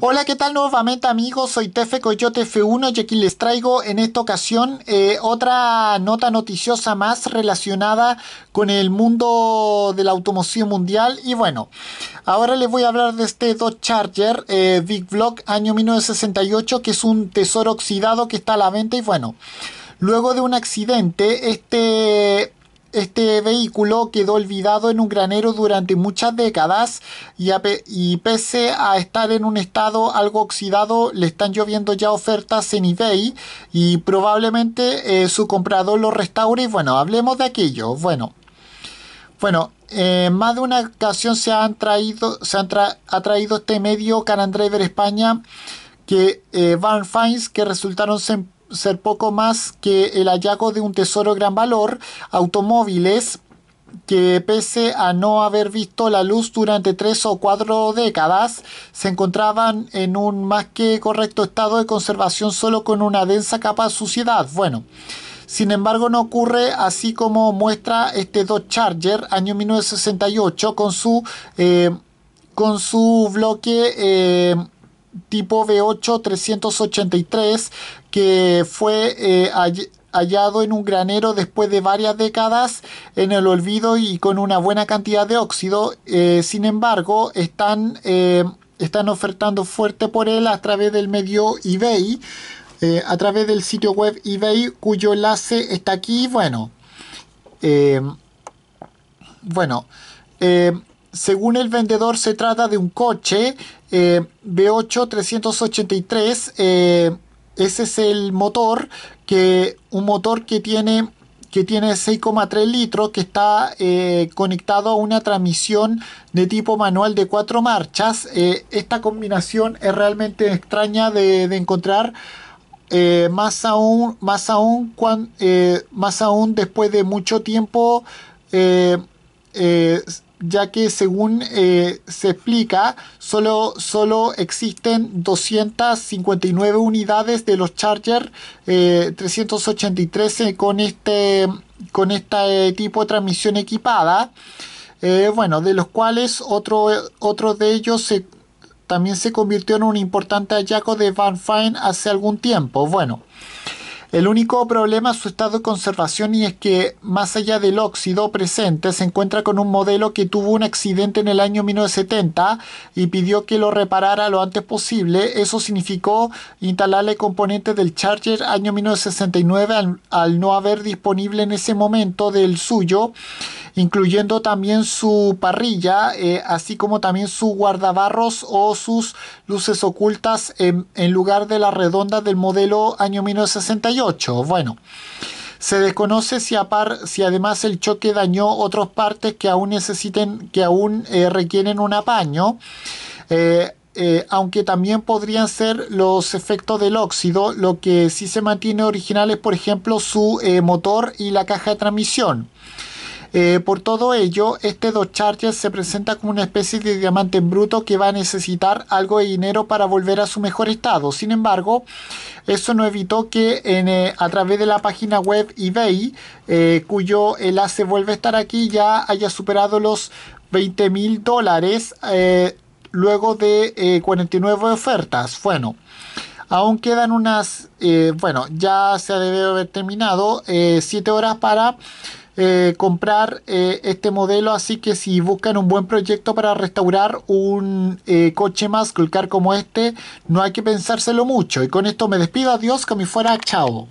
Hola, ¿qué tal nuevamente amigos? Soy Tefe Coyote F1 y aquí les traigo en esta ocasión eh, otra nota noticiosa más relacionada con el mundo de la automoción mundial. Y bueno, ahora les voy a hablar de este Dodge Charger eh, Big Block año 1968, que es un tesoro oxidado que está a la venta y bueno. Luego de un accidente, este este vehículo quedó olvidado en un granero durante muchas décadas y, pese a estar en un estado algo oxidado, le están lloviendo ya ofertas en eBay y probablemente eh, su comprador lo restaure. Y bueno, hablemos de aquello. Bueno, bueno, eh, más de una ocasión se han traído, se han ha traído este medio and Driver España que eh, Van Fines que resultaron ser poco más que el hallazgo de un tesoro gran valor, automóviles que pese a no haber visto la luz durante tres o cuatro décadas, se encontraban en un más que correcto estado de conservación solo con una densa capa de suciedad. Bueno, sin embargo no ocurre así como muestra este Dodge Charger año 1968 con su, eh, con su bloque... Eh, tipo B8-383 que fue eh, hallado en un granero después de varias décadas en el olvido y con una buena cantidad de óxido. Eh, sin embargo, están, eh, están ofertando fuerte por él a través del medio eBay, a través del sitio web eBay, cuyo enlace está aquí. Bueno, bueno. Según el vendedor, se trata de un coche eh, B8 383. Eh, ese es el motor, que un motor que tiene que tiene 6,3 litros, que está eh, conectado a una transmisión de tipo manual de cuatro marchas. Eh, esta combinación es realmente extraña de, encontrar, más, aún, más, aún más aún después de mucho tiempo eh, ya que según eh, se explica, solo, existen 259 unidades de los Charger 383 eh, con este, con tipo de transmisión equipada. bueno, de los cuales otro, otro de ellos también se convirtió en un importante hallazgo de Van Fine hace algún tiempo. Bueno, el único problema es su estado de conservación y es que, más allá del óxido presente, se encuentra con un modelo que tuvo un accidente en el año 1970 y pidió que lo reparara lo antes posible. Eso significó instalarle componentes del Charger año 1969 al, al no haber disponible en ese momento del suyo incluyendo también su parrilla, eh, así como también su guardabarros o sus luces ocultas en, lugar de la redonda del modelo año 1968. Bueno. Se desconoce si, si, además el choque dañó otras partes que aún necesiten, que aún eh, requieren un apaño. Eh, aunque también podrían ser los efectos del óxido, lo que sí se mantiene original es por ejemplo su motor y la caja de transmisión. Eh, por todo ello, este dos Charger se presenta como una especie de diamante en bruto que va a necesitar algo de dinero para volver a su mejor estado. Sin embargo, eso no evitó que eh, a través de la página web eBay, eh, cuyo enlace vuelve a estar aquí, ya haya superado los 20 mil dólares luego de 49 ofertas. Bueno. Aún quedan unas, bueno, ya se debe haber terminado, 7 horas para eh, comprar eh, este modelo, así que si buscan un buen proyecto para restaurar un eh, coche más como este, no hay que pensárselo mucho. Y con esto me despido, adiós, que me fuera, chao.